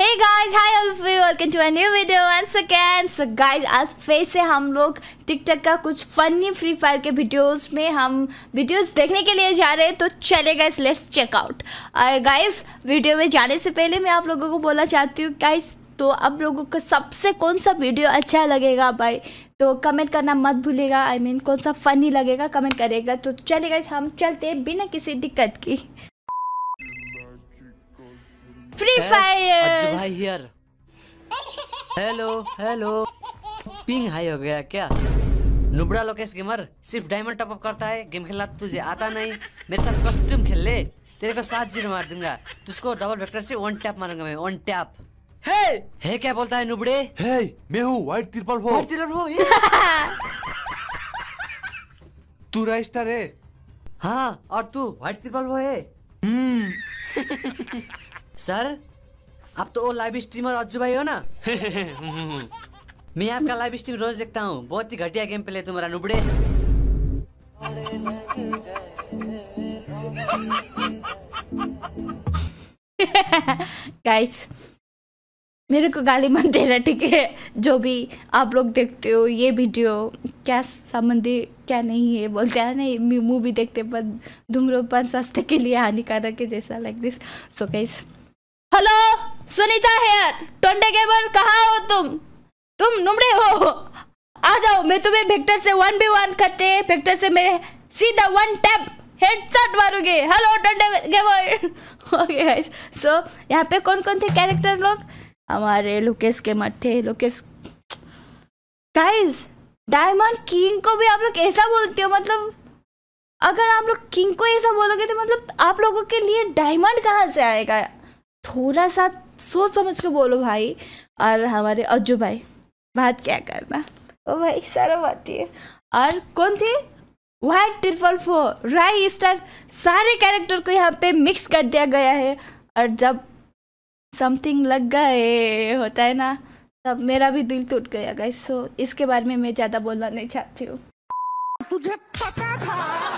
Hey guys, hi all of you. Welcome to a new video once again. So guys, आज फिर से हम लोग TikTok का कुछ फनी फ्री फायर के videos में हम videos देखने के लिए जा रहे हैं तो चले guys, लेट्स check out. और guys, वीडियो में जाने से पहले मैं आप लोगों को बोलना चाहती हूँ guys, तो आप लोगों को सबसे कौन सा वीडियो अच्छा लगेगा भाई तो कमेंट करना मत भूलेगा आई I मीन mean, कौन सा फ़नी लगेगा कमेंट करेगा तो चले गए हम चलते बिना किसी दिक्कत की फ्री फायर भाई here hello hello ping high हो गया क्या नुबड़ा लोकेश गेमर सिर्फ डायमंड टॉपअप करता है गेम खेलना तुझे आता नहीं मेरे साथ कॉस्ट्यूम खेल ले तेरे को सात जीरो मार दूंगा तुझको डबल वेक्टर से वन टैप मारूंगा मैं वन टैप हे हे क्या बोलता है नुबड़े हे मैं हूँ व्हाइट तिरपल हो व्हाइट तिरपल हो तू राइस्टर है हाँ और तू व्हाइट तिरपल हो है हम्म। सर आप तो लाइव स्ट्रीमर अज्जू भाई हो ना मैं आपका लाइव स्ट्रीम रोज देखता हूँ बहुत ही घटिया गेम प्ले तुम्हारा नुबड़े गाइस मेरे को गाली मत देना ठीक है जो भी आप लोग देखते हो ये वीडियो क्या संबंधी क्या नहीं है बोलते हैं ना मूवी देखते पर धूम्रपान स्वास्थ्य के लिए हानिकारक है जैसा like this so guys hello Sunita here Tonde gamer कहा हो तुम तुम नुमड़े हो आ जाओ मैं तुम्हें वेक्टर से वन बी वन करते वेक्टर से मैं सीधा वन टैप हेडशॉट मारूंगी hello Tonde gamer okay guys so यहाँ पे कौन कौन थे कैरेक्टर लोग हमारे लोकेश के मत थे लोकेश गाइस डायमंड किंग को भी आप लोग ऐसा बोलते हो मतलब अगर आप लोग किंग को ऐसा बोलोगे तो मतलब आप लोगों के लिए डायमंड कहाँ से आएगा थोड़ा सा सोच समझ के बोलो भाई और हमारे अज्जू भाई बात क्या करना ओ भाई सारा बात है और कौन थे white triple four Raistar सारे कैरेक्टर को यहाँ पे मिक्स कर दिया गया है और जब समथिंग लग गए होता है ना तब मेरा भी दिल टूट गया गाइस सो इसके बारे में मैं ज़्यादा बोलना नहीं चाहती हूँ तुझे पता था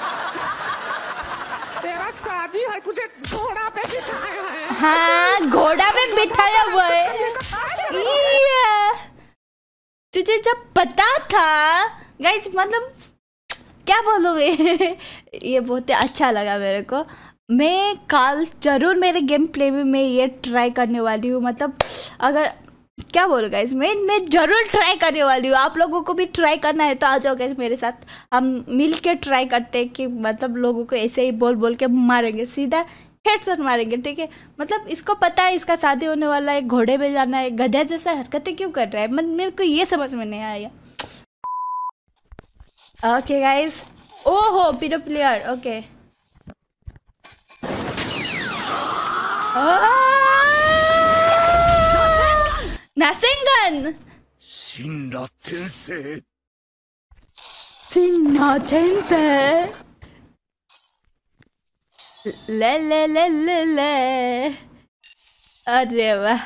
मुझे घोड़ा पे बिठाया है हाँ घोड़ा पे बिठाया हुआ है तुझे जब पता था गाइज मतलब क्या बोलो वे ये बहुत ही अच्छा लगा मेरे को मैं कल ज़रूर मेरे गेम प्ले में मैं ये ट्राई करने वाली हूँ मतलब अगर क्या बोलो गाइज मैं मैं जरूर ट्राई करने वाली हूँ आप लोगों को भी ट्राई करना है तो आ जाओ गाइज मेरे साथ हम मिल के ट्राई करते हैं कि मतलब लोगों को ऐसे ही बोल बोल के मारेंगे सीधा हेडसेट मारेंगे ठीक है मतलब इसको पता है इसका शादी होने वाला है घोड़े में जाना है गधे जैसा हरकतें क्यों कर रहा है मत मेरे को ये समझ में नहीं आया ओके गाइज ओ हो प्लेयर ओके okay. ナセンガン神羅転生神羅転生レレレレレあれは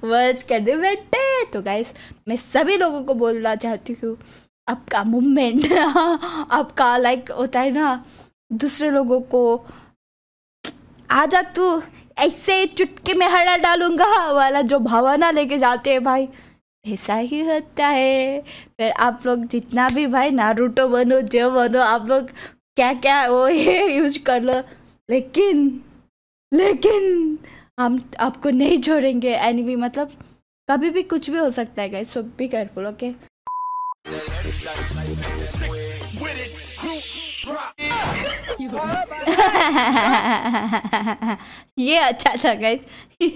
मर्ज कर दे बैठे तो गाइस मैं सभी लोगों को बोलना चाहती हूँ आपका मूवमेंट आपका लाइक होता है ना दूसरे लोगों को आ जा तू ऐसे चुटके में हड़ा डालूंगा वाला जो भावना लेके जाते हैं भाई ऐसा ही होता है फिर आप लोग जितना भी भाई नारूटो बनो जो बनो आप लोग क्या क्या वो ये यूज कर लो लेकिन लेकिन हम आपको नहीं छोड़ेंगे एनी भी मतलब कभी भी कुछ भी हो सकता है guys so be careful okay ये अच्छा था गाइज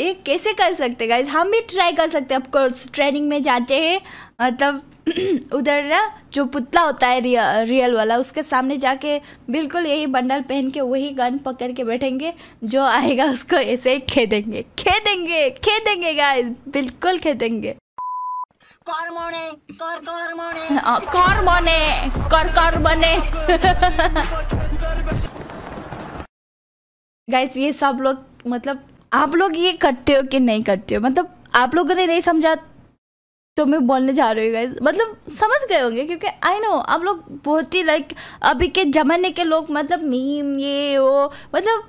ये कैसे कर सकते गाइज हम भी ट्राई कर सकते हैं ऑफकोर्स ट्रेनिंग में जाते हैं मतलब उधर ना जो पुतला होता है रियल रियल वाला उसके सामने जाके बिल्कुल यही बंडल पहन के वही गन पकड़ के बैठेंगे जो आएगा उसको ऐसे ही खेदेंगे खेदेंगे खेदेंगे गाइज बिल्कुल खेदेंगे कर कार्मोने कर कर कार्मोने गाइस हाँ, ये सब लोग मतलब आप लोग ये करते हो कि नहीं करते हो मतलब आप लोगों ने नहीं समझा तो मैं बोलने जा रही हूँ गाइस मतलब समझ गए होंगे क्योंकि आई नो आप लोग बहुत ही लाइक अभी के ज़माने के लोग मतलब मीम ये वो मतलब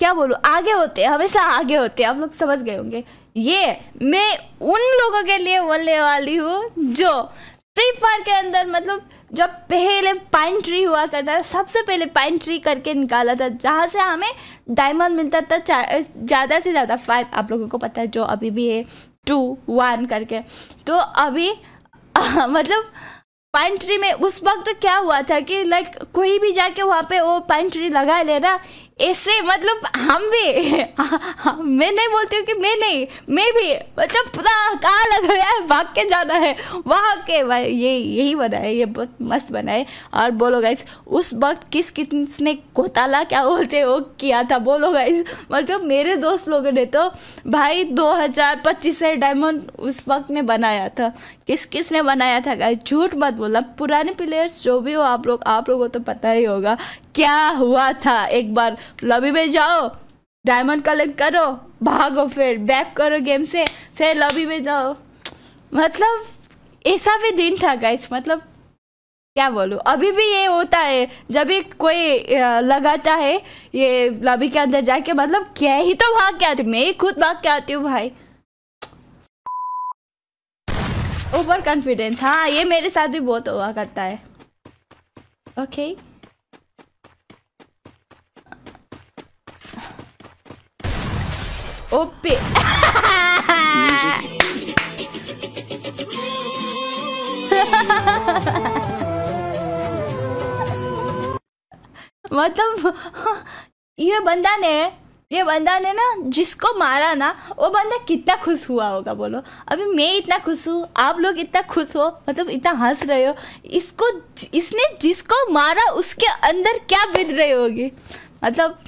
क्या बोलूँ आगे होते हैं हमेशा आगे होते हैं आप लोग समझ गए होंगे ये मैं उन लोगों के लिए बोलने वाली हूँ जो फ्री फायर के अंदर मतलब जब पहले पाइन ट्री हुआ करता था सबसे पहले पाइन ट्री करके निकाला था जहाँ से हमें डायमंड मिलता था ज़्यादा से ज़्यादा फाइव आप लोगों को पता है जो अभी भी है टू वन करके तो अभी आ, मतलब पाइन ट्री में उस वक्त क्या हुआ था कि लाइक कोई भी जाके वहाँ पे वो पाइन ट्री लगा लेना ऐसे मतलब हम भी मैं नहीं बोलती हूँ कि मैं नहीं मैं भी मतलब पूरा कहाँ लग रहा है भाग के जाना है वहाँ के भाई ये यही बनाए ये बहुत मस्त बनाए और बोलो गाइस उस वक्त किस किसने घोटाला क्या बोलते वो किया था बोलो गाइस मतलब मेरे दोस्त लोगों ने तो भाई पच्चीस से डायमंड उस वक्त में बनाया था किस किस ने बनाया था गाइस झूठ मत बोला पुराने प्लेयर्स जो भी हो आप लोग आप लोगों को तो पता ही होगा क्या हुआ था एक बार लॉबी में जाओ डायमंड कलेक्ट करो भागो फिर बैक करो गेम से फिर लॉबी में जाओ मतलब ऐसा भी दिन था गाइस मतलब क्या बोलूँ अभी भी ये होता है जब भी कोई लगाता है ये लॉबी के अंदर जाके मतलब क्या ही तो भाग के आती मैं ही खुद भाग के आती हूँ भाई ओवर कॉन्फिडेंस हाँ ये मेरे साथ भी बहुत हुआ करता है ओके okay. ओपे मतलब ये बंदा ने ये बंदा ने ना जिसको मारा ना वो बंदा कितना खुश हुआ होगा बोलो अभी मैं इतना खुश हूँ आप लोग इतना खुश हो मतलब इतना हंस रहे हो इसको इसने जिसको मारा उसके अंदर क्या बीत रही होगी मतलब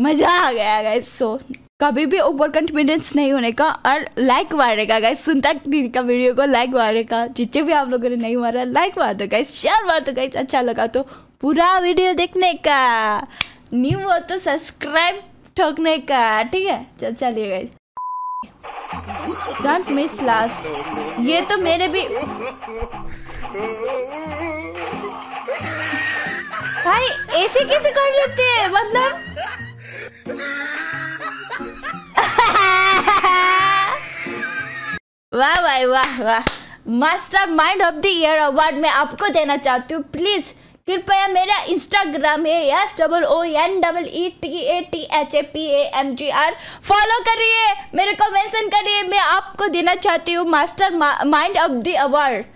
मज़ा आ गया सो कभी भी ओवर कॉन्फिडेंस नहीं होने का और लाइक मारने का गाइस सुनता दीदी का वीडियो को लाइक मारने का जितने भी आप लोगों ने नहीं मारा लाइक मार दो गाइस शेयर मार दो गाइस अच्छा लगा तो पूरा वीडियो देखने का न्यू हो तो सब्सक्राइब ठोकने का ठीक है चल चलिए गाइस डोंट मिस लास्ट ये तो मेरे भी भाई ऐसे कैसे कर लेते हैं मतलब वाह वाह वाह वाह mastermind of the year award मैं आपको देना चाहती हूँ प्लीज़ कृपया मेरा इंस्टाग्राम है S double O N double E T A T H A P A M G R follow करिए मेरे को मेंशन करिए मैं आपको देना चाहती हूँ mastermind of the award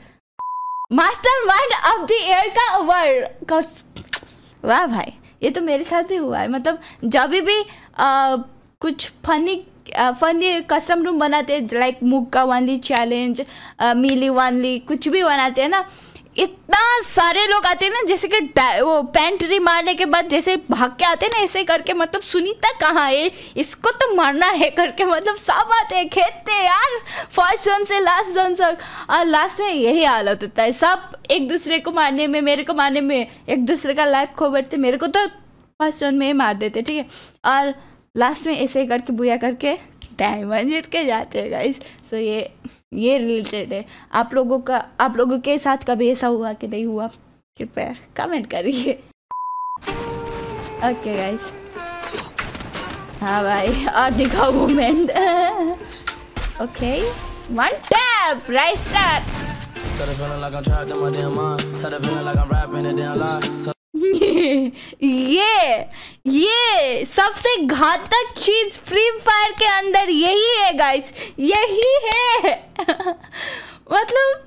mastermind of the year का अवार्ड वाह भाई ये तो मेरे साथ ही हुआ है मतलब जब भी आ, कुछ फनी फनी कस्टम रूम बनाते हैं लाइक मुक्का वाली चैलेंज मिली वाली कुछ भी बनाते हैं ना इतना सारे लोग आते हैं ना जैसे कि वो पेंट्री मारने के बाद जैसे भाग के आते हैं ना ऐसे करके मतलब सुनीता कहाँ है इसको तो मारना है करके मतलब सब आते हैं खेलते यार फर्स्ट जोन से लास्ट जोन तक और लास्ट में यही हालत होता है सब एक दूसरे को मारने में मेरे को मारने में एक दूसरे का लाइफ खो बैठते मेरे को तो फर्स्ट जोन में ही मार देते ठीक है और लास्ट में ऐसे करके बुया करके डायमंड जीत के जाते हैं गाइस सो ये ये रिलेटेड है आप लोगों का आप लोगों के साथ कभी ऐसा हुआ कि नहीं हुआ कृपया कमेंट करिए ओके गाइस हाँ भाई और दिखाओ movement okay one tap right start ये ये सबसे घातक चीज फ्री फायर के अंदर यही है गाइस यही है मतलब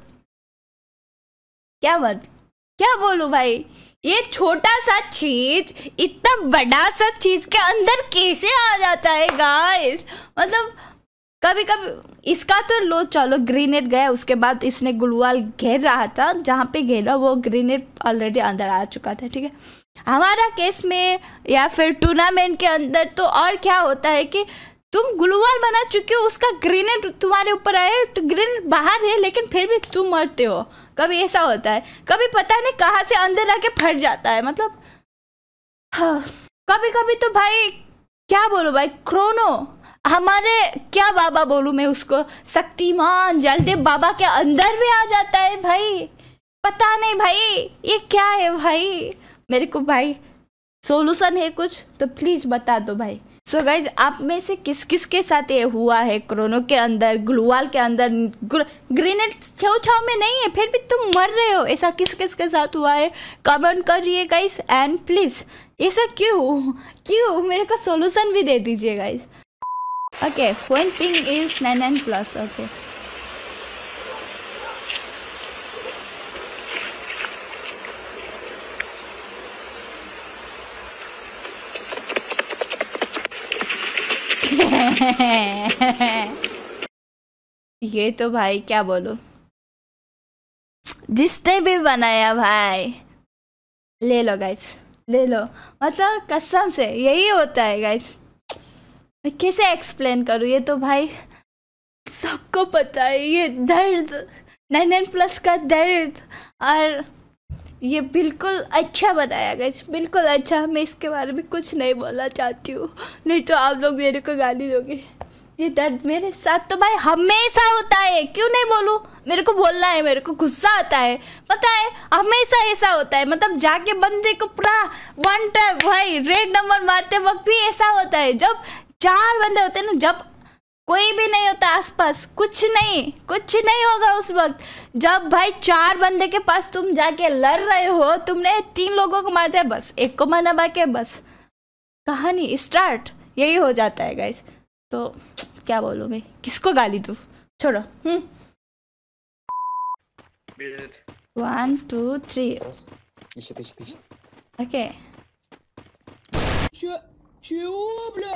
क्या बात क्या बोलू भाई ये छोटा सा चीज इतना बड़ा सा चीज के अंदर कैसे आ जाता है गाइस मतलब कभी कभी इसका तो लो चलो ग्रीनेड गया उसके बाद इसने गुलवाल घेर रहा था जहाँ पे घेरा वो ग्रीनेड ऑलरेडी अंदर आ चुका था ठीक है हमारा केस में या फिर टूर्नामेंट के अंदर तो और क्या होता है कि तुम ग्लूवार बना चुके हो उसका ग्रेनेड तुम्हारे ऊपर आए तो ग्रेनेड बाहर है लेकिन फिर भी तुम मरते हो कभी ऐसा होता है कभी पता नहीं कहाँ से अंदर आके फट जाता है मतलब हाँ कभी कभी तो भाई क्या बोलो भाई क्रोनो हमारे क्या बाबा बोलूँ मैं उसको शक्तिमान जलदेव बाबा के अंदर भी आ जाता है भाई पता नहीं भाई ये क्या है भाई मेरे को भाई सोल्यूशन है कुछ तो प्लीज़ बता दो भाई सो so गाइज आप में से किस किस के साथ ये हुआ है क्रोनो के अंदर ग्लूवाल के अंदर ग्रेनेड छो छाव में नहीं है फिर भी तुम मर रहे हो ऐसा किस किस के साथ हुआ है कमेंट करिए गाइज एंड प्लीज़ ऐसा क्यों क्यों मेरे को सोल्यूशन भी दे दीजिए guys okay phone ping is nine nine plus okay ये तो भाई क्या बोलो जिसने भी बनाया भाई ले लो गाइस ले लो मतलब कसम से यही होता है गाइस मैं कैसे एक्सप्लेन करूँ ये तो भाई सबको पता है ये दर्द नाइन नाइन प्लस का दर्द और ये बिल्कुल अच्छा बताया गया बिल्कुल अच्छा मैं इसके बारे में कुछ नहीं बोलना चाहती हूँ नहीं तो आप लोग मेरे को गाली दोगे ये दर्द मेरे साथ तो भाई हमेशा होता है क्यों नहीं बोलूँ मेरे को बोलना है मेरे को गुस्सा आता है पता है हमेशा ऐसा होता है मतलब जाके बंदे को पूरा वन टाइम भाई रेड नंबर मारते वक्त भी ऐसा होता है जब चार बंदे होते हैं ना जब कोई भी नहीं होता आसपास कुछ नहीं कुछ नहीं होगा उस वक्त जब भाई चार बंदे के पास तुम जाके लड़ रहे हो तुमने तीन लोगों को मार दिया बस एक को मारना बाकी है बस कहानी स्टार्ट यही हो जाता है गाइस तो क्या बोलो भाई किसको गाली दू छोड़ो वन टू थ्री ओके Чё? бля?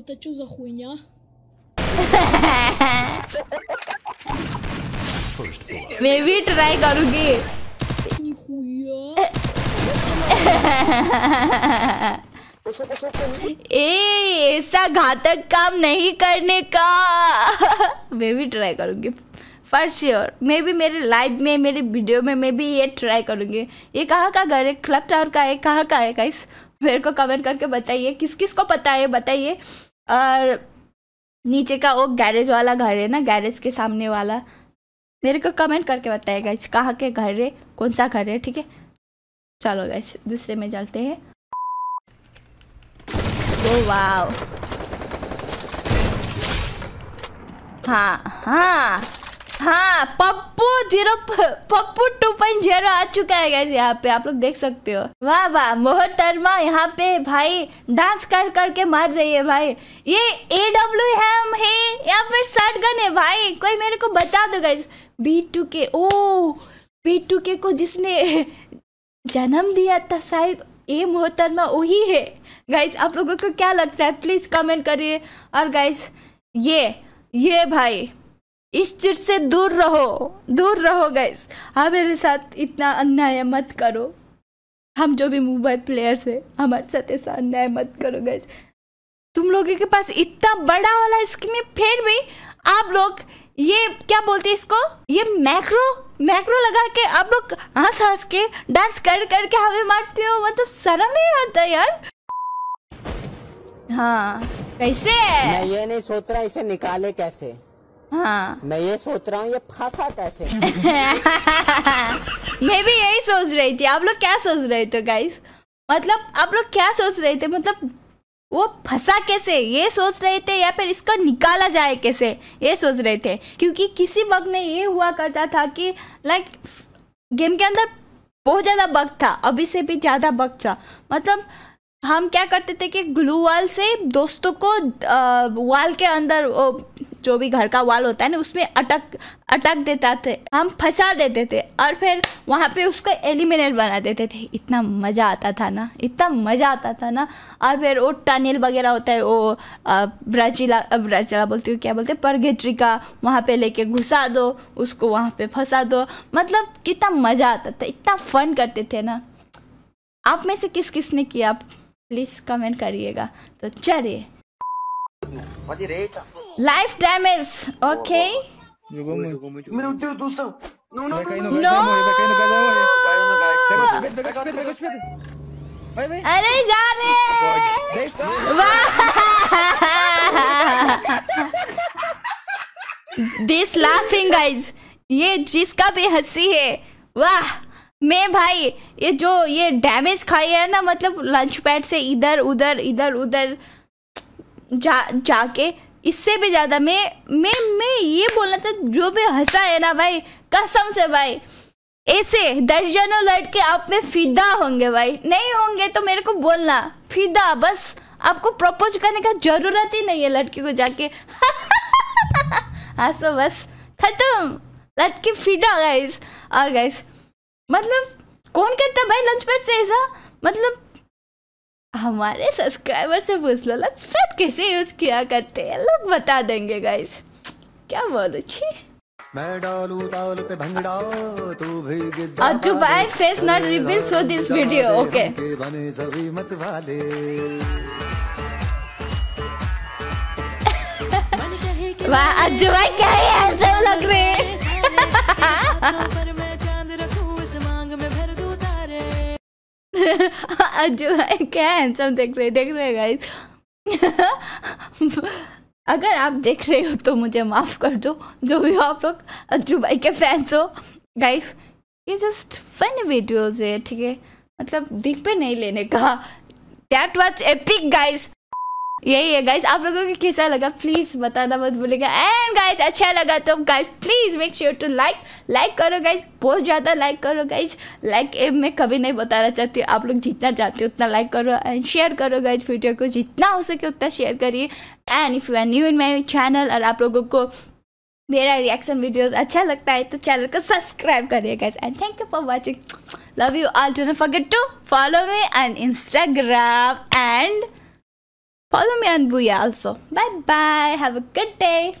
Это чё за хуйня? मैं भी ट्राई करूंगी ए ऐसा घातक काम नहीं करने का मैं भी ट्राई करूंगी फॉर श्योर मैं भी मेरे लाइव में मेरे वीडियो में मैं भी ये ट्राई करूंगी ये कहाँ का घर है क्लब टावर का है कहाँ का है गाइस मेरे को कमेंट करके बताइए किस किस को पता है बताइए और नीचे का वो गैरेज वाला घर है ना गैरेज के सामने वाला मेरे को कमेंट करके बताएगा इस कहाँ के घर है कौन सा घर है ठीक है चलो गैस दूसरे में चलते हैं ओ वाह हाँ हाँ हाँ Pappu zero Pappu two point zero आ चुका है गैस यहाँ पे आप लोग देख सकते हो वाह वाह मोहन शर्मा यहाँ पे भाई डांस कर करके मार रही है भाई ये ए डब्ल्यू एम है या फिर शटगन है भाई कोई मेरे को बता दो गैस बी टू के ओ बी टू के को जिसने जन्म दिया था शायद ए मोहतरमा वही है गाइज आप लोगों को क्या लगता है प्लीज़ कमेंट करिए और गाइज ये ये भाई इस चीज से दूर रहो दूर रहो गैस हाँ मेरे साथ इतना अन्याय मत करो हम जो भी मोबाइल प्लेयर्स है हमारे साथ ऐसा अन्याय मत करो गैस तुम लोगों के पास इतना बड़ा वाला स्क्रीन है फिर भी आप लोग ये क्या बोलते हैं इसको ये मैक्रो मैक्रो लगा के आप लोग हंस हंस के डांस कर करके हमें मारते हो मतलब शर्म नहीं आता यार हाँ कैसे मैं ये नहीं सोच रहा इसे निकाले कैसे हाँ मैं ये सोच रहा हूँ ये फंसा कैसे मैं भी यही सोच रही थी आप लोग क्या सोच रहे थे गाइस मतलब आप लोग क्या सोच रहे थे मतलब वो फंसा कैसे ये सोच रहे थे या फिर इसको निकाला जाए कैसे ये सोच रहे थे क्योंकि किसी बग में ये हुआ करता था कि लाइक गेम के अंदर बहुत ज़्यादा बग था अभी से भी ज़्यादा बग था मतलब हम क्या करते थे कि ग्लू वाल से दोस्तों को वाल के अंदर जो भी घर का वाल होता है ना उसमें अटक अटक देता थे हम फंसा देते थे और फिर वहाँ पे उसका एलिमिनेट बना देते थे इतना मज़ा आता था ना इतना मज़ा आता था ना और फिर वो टनल वगैरह होता है वो ब्राजीला ब्राजीला बोलती हूँ क्या बोलते हैं परगेट्री का वहाँ पे लेके घुसा दो उसको वहाँ पे फंसा दो मतलब कितना मज़ा आता था इतना फन करते थे ना आप में से किस किस ने किया प्लीज़ कमेंट करिएगा तो चलिए लाइफ डैमेज ओके अरे जा रहे दिस लाफिंग गाइज ये जिसका भी हंसी है वाह मैं भाई ये जो ये डैमेज खाई है ना मतलब लंच पैड से इधर उधर इधर उधर जा जाके इससे भी ज़्यादा मैं मैं मैं ये बोलना था जो भी हंसा है ना भाई कसम से भाई ऐसे दर्जनों लड़के आप में फिदा होंगे भाई नहीं होंगे तो मेरे को बोलना फिदा बस आपको प्रपोज करने का जरूरत ही नहीं है लड़की को जाके हाँ सो बस खत्म लड़की फिदा गाइस और गाइस मतलब कौन करता भाई लंच पैड से ऐसा मतलब हमारे सब्सक्राइबर से पूछ लो लंच पैड कैसे यूज किया करते हैं लोग बता देंगे गाइस क्या बोलो छी मैं डालू पे भंगड़ा तू भी अज्जू भाई face not reveal so this video okay बने सभी मत वाले वाह अज्जू भाई क्या ही हैंडसम लग रहे जो क्या हैंडसम देख रहे देख रहे गाइस अगर आप देख रहे हो तो मुझे माफ़ कर दो जो भी हो आप लोग अज्जू भाई के फैंस हो गाइस ये जस्ट फन वीडियोज है ठीक है मतलब दिल पे नहीं लेने का दैट वॉज एपिक गाइस यही है गाइज आप लोगों को कैसा लगा प्लीज बताना मत भूलेगा एंड गाइज अच्छा लगा तो guys please make sure to like like करो गाइज बहुत ज़्यादा लाइक करो गाइज लाइक like, मैं कभी नहीं बताना चाहती आप लोग जितना चाहते हो उतना लाइक करो एंड शेयर करो गाइज वीडियो को जितना हो सके उतना शेयर करिए and if you are new in my channel और आप लोगों को मेरा रिएक्शन वीडियो अच्छा लगता है तो चैनल को सब्सक्राइब करिए guys and thank you for watching love you all for forget to follow me and Instagram and Follow me on Booyah also. Bye bye. Have a good day.